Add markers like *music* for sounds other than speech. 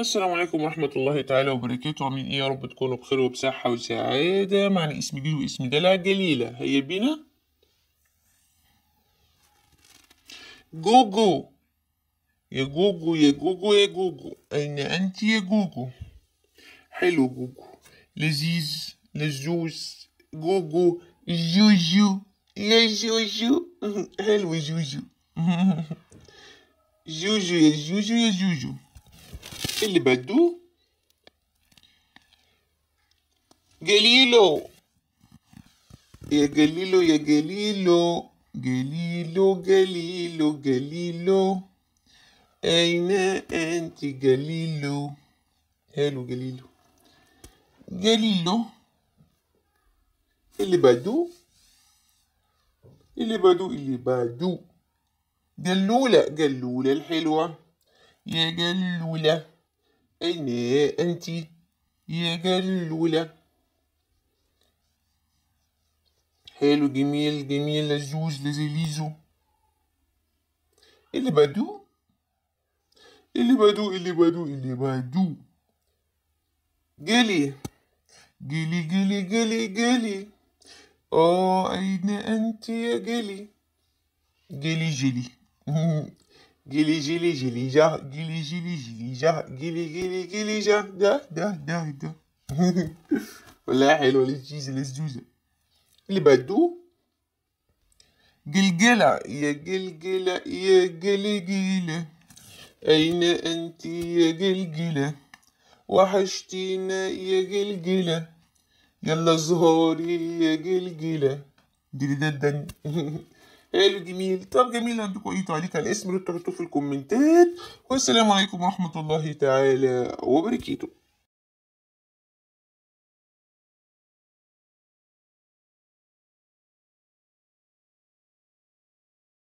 السلام عليكم ورحمة الله تعالى وبركاته عاملين ايه يا رب تكونوا بخير وبصحة وسعادة معنا اسم جديد واسم دلع جليلة هيا بينا جوجو يا جوجو يا جوجو يا جوجو أين أنت يا جوجو حلو جوجو لذيذ لزوز جوجو جوجو *laughs* *laughs* يا جوجو حلو جوجو جوجو يا جوجو يا جوجو إيه اللي بدو جليلو يا جليلو يا جليلو جليلو جليلو جليلو أين أنت جليلو هلو جليلو جليلو إيه اللي بدو إيه اللي بدو اللي بدو قلولة قلولة الحلوة يا قلولة أنا أنت يا جلولة حلو جميل جميل لزوز لزليزو اللي بدو اللي بدو اللي بدو اللي بدو جلي جلي جلي جلي جلي اه اين انت يا جلي جلي *laughs* جلي جيلي جيلي جيلي جا جيلي جيلي جيلي جا جيلي جيلي جيلي جه ده ده ده ده ولا حلوة الجيزة الزوزة اللي بدو جلجلة يا جلجلة يا جلجلة أين أنت يا جلجلة وحشتينا يا جلجلة يلا زهوري يا جلجلة دن قالوا جميل طب جميل عندكم اي تعليق على الاسم اللي في الكومنتات والسلام عليكم ورحمه الله تعالى وبركاته